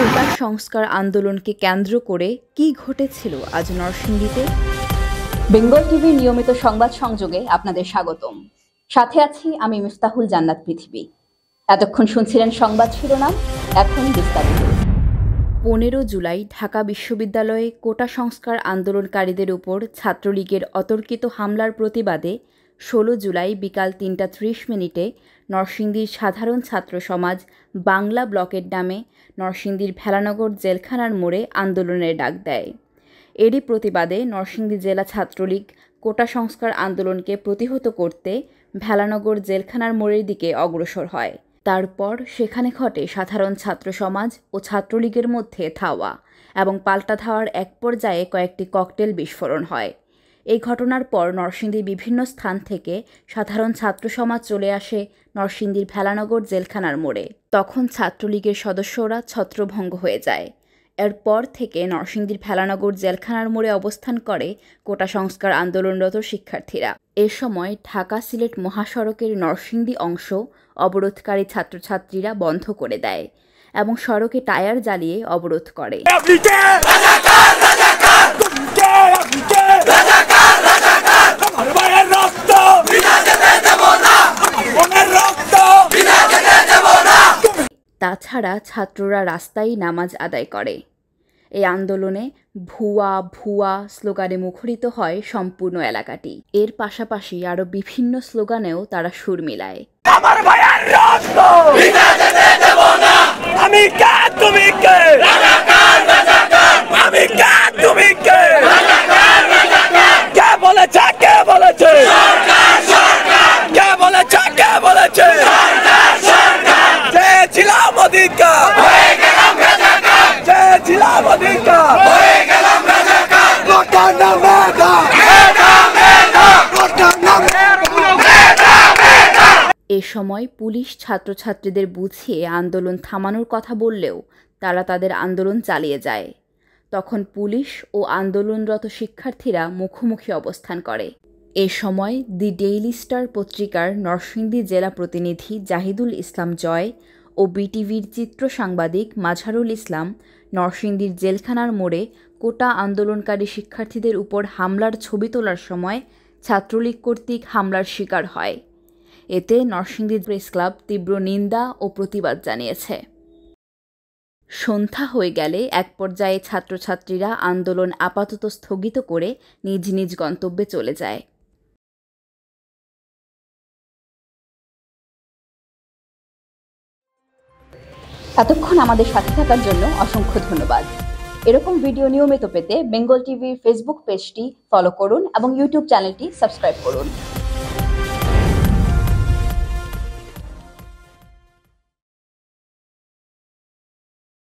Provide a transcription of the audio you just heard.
কোটা সংস্কার আন্দোলনকে কেন্দ্র করে কি ঘটেছিল আজ নরসিংদীতে বেঙ্গল টিভির নিয়মিত সংবাদ সংযোগে আপনাদের স্বাগতম সাথে আছি আমি মিফতাহুল জান্নাত পৃথিবী এতক্ষণ শুনছিলেন সংবাদ শিরোনাম এখন বিস্তারিত পনেরো জুলাই ঢাকা বিশ্ববিদ্যালয়ে কোটা সংস্কার আন্দোলনকারীদের উপর ছাত্রলীগের অতর্কিত হামলার প্রতিবাদে ষোলো জুলাই বিকাল তিনটা ত্রিশ মিনিটে নরসিংদীর সাধারণ ছাত্র সমাজ বাংলা ব্লকের নামে নরসিংদীর ভেলানগর জেলখানার মোড়ে আন্দোলনের ডাক দেয় এরই প্রতিবাদে নরসিংদী জেলা ছাত্রলীগ কোটা সংস্কার আন্দোলনকে প্রতিহত করতে ভেলানগর জেলখানার মোড়ের দিকে অগ্রসর হয় তারপর সেখানে ঘটে সাধারণ ছাত্র সমাজ ও ছাত্রলীগের মধ্যে ধাওয়া এবং পাল্টা ধাওয়ার এক পর্যায়ে কয়েকটি ককটেল বিস্ফোরণ হয় এই ঘটনার পর নরসিংদীর বিভিন্ন স্থান থেকে সাধারণ ছাত্র সমাজ চলে আসে নরসিংদীর ভেলানগর জেলখানার মোড়ে তখন ছাত্রলীগের সদস্যরা ছত্রভঙ্গ হয়ে যায় এরপর থেকে নরসিংদীর ভেলানগর জেলখানার মোড়ে অবস্থান করে কোটা সংস্কার আন্দোলনরত শিক্ষার্থীরা এ সময় ঢাকা সিলেট মহাসড়কের নরসিংদী অংশ অবরোধকারী ছাত্রছাত্রীরা বন্ধ করে দেয় এবং সড়কে টায়ার জ্বালিয়ে অবরোধ করে ছাড়া ছাত্ররা রাস্তায় নামাজ আদায় করে এই আন্দোলনে ভুয়া ভুয়া স্লোগানে মুখরিত হয় সম্পূর্ণ এলাকাটি এর পাশাপাশি আরও বিভিন্ন স্লোগানেও তারা সুর মিলায় এ সময় পুলিশ ছাত্রছাত্রীদের বুঝিয়ে আন্দোলন থামানোর কথা বললেও তারা তাদের আন্দোলন চালিয়ে যায় তখন পুলিশ ও আন্দোলনরত শিক্ষার্থীরা মুখোমুখি অবস্থান করে এ সময় দি ডেইলি স্টার পত্রিকার নরসিংদী জেলা প্রতিনিধি জাহিদুল ইসলাম জয় ও বিটিভির চিত্র সাংবাদিক মাঝারুল ইসলাম নরসিংদীর জেলখানার মোড়ে কোটা আন্দোলনকারী শিক্ষার্থীদের উপর হামলার ছবি তোলার সময় ছাত্রলীগ কর্তৃক হামলার শিকার হয় এতে নরসিংদী প্রেস ক্লাব তীব্র নিন্দা ও প্রতিবাদ জানিয়েছে সন্ধ্যা হয়ে গেলে এক পর্যায়ে ছাত্রছাত্রীরা আন্দোলন আপাতত স্থগিত করে নিজ নিজ গন্তব্যে চলে যায় এতক্ষণ আমাদের সাথে থাকার জন্য অসংখ্য ধন্যবাদ এরকম ভিডিও নিয়মিত পেতে বেঙ্গল টিভির ফেসবুক পেজটি ফলো করুন এবং ইউটিউব চ্যানেলটি সাবস্ক্রাইব করুন